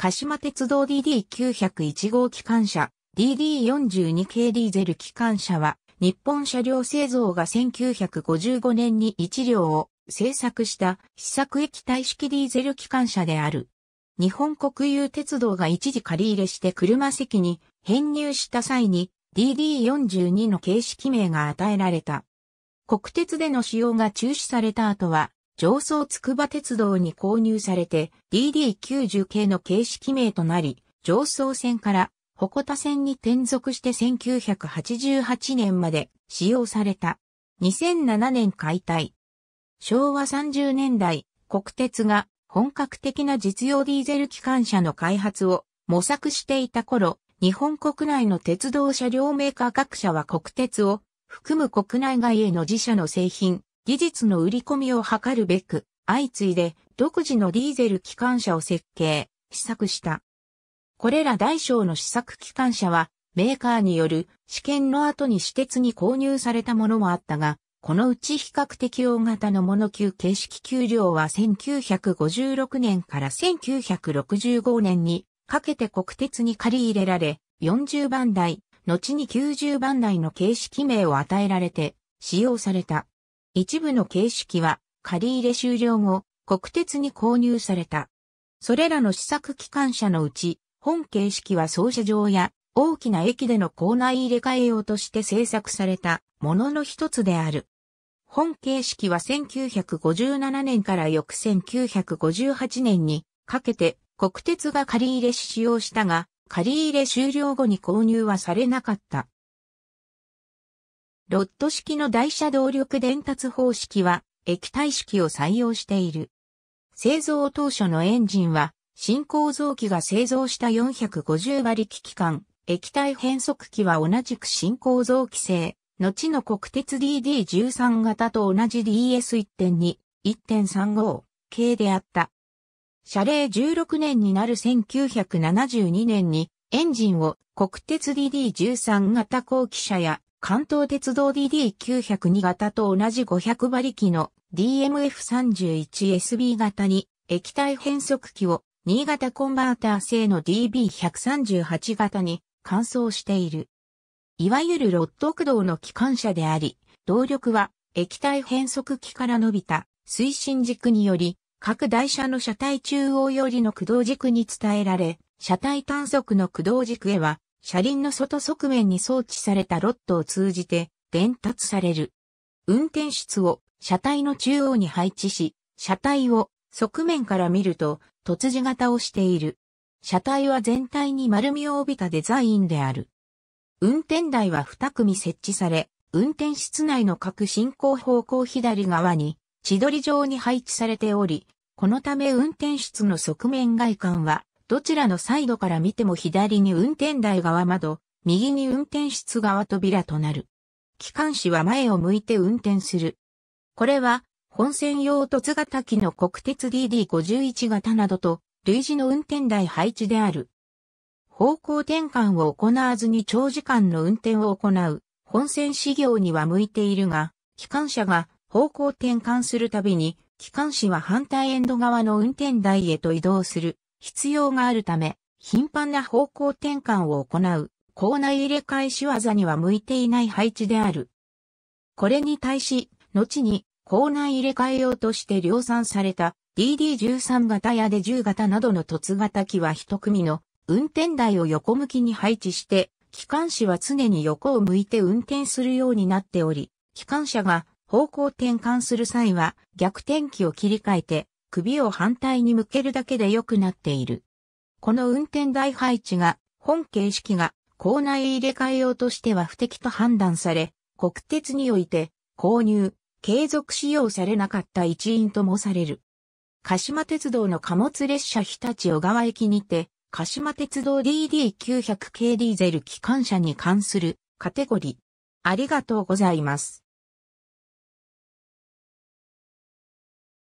鹿島鉄道 DD901 号機関車、DD42 系ディーゼル機関車は、日本車両製造が1955年に1両を製作した試作液体式ディーゼル機関車である。日本国有鉄道が一時借り入れして車席に編入した際に DD42 の形式名が与えられた。国鉄での使用が中止された後は上層筑波鉄道に購入されて DD90 系の形式名となり、上層線から鉾田線に転属して1988年まで使用された。2007年解体。昭和30年代、国鉄が本格的な実用ディーゼル機関車の開発を模索していた頃、日本国内の鉄道車両メーカー各社は国鉄を含む国内外への自社の製品、技術の売り込みを図るべく、相次いで独自のディーゼル機関車を設計、試作した。これら大小の試作機関車は、メーカーによる試験の後に私鉄に購入されたものもあったが、このうち比較的大型のモノ級形式給料は1956年から1965年にかけて国鉄に借り入れられ、40番台、後に90番台の形式名を与えられて使用された。一部の形式は借り入れ終了後、国鉄に購入された。それらの試作機関車のうち、本形式は操車場や大きな駅での構内入れ替え用として制作されたものの一つである。本形式は1957年から翌1958年にかけて国鉄が借り入れし使用したが、借り入れ終了後に購入はされなかった。ロッド式の台車動力伝達方式は液体式を採用している。製造当初のエンジンは新構造機が製造した450馬力機関、液体変速機は同じく新構造機製、後の国鉄 DD13 型と同じ DS1.2、1.35系であった。車礼16年になる1972年にエンジンを国鉄 DD13 型後期車や関東鉄道 DD902 型と同じ500馬力の DMF31SB 型に液体変速機を新潟コンバーター製の DB138 型に換装している。いわゆるロット駆動の機関車であり、動力は液体変速機から伸びた推進軸により、各台車の車体中央よりの駆動軸に伝えられ、車体短足の駆動軸へは車輪の外側面に装置されたロッドを通じて伝達される。運転室を車体の中央に配置し、車体を側面から見ると突字型をしている。車体は全体に丸みを帯びたデザインである。運転台は2組設置され、運転室内の各進行方向左側に、千鳥状に配置されており、このため運転室の側面外観は、どちらのサイドから見ても左に運転台側窓、右に運転室側扉となる。機関士は前を向いて運転する。これは、本線用凸型機の国鉄 DD51 型などと類似の運転台配置である。方向転換を行わずに長時間の運転を行う本線事業には向いているが、機関車が方向転換するたびに、機関士は反対エンド側の運転台へと移動する必要があるため、頻繁な方向転換を行う、校内入れ替え仕業には向いていない配置である。これに対し、後に、校内入れ替え用として量産された DD13 型やで10型などの凸型機は一組の運転台を横向きに配置して、機関士は常に横を向いて運転するようになっており、機関車が方向転換する際は逆転機を切り替えて首を反対に向けるだけで良くなっている。この運転台配置が、本形式が、校内入れ替え用としては不適と判断され、国鉄において、購入、継続使用されなかった一因ともされる。鹿島鉄道の貨物列車日立小川駅にて、鹿島鉄道 DD900 k ディーゼル機関車に関するカテゴリー。ありがとうございます。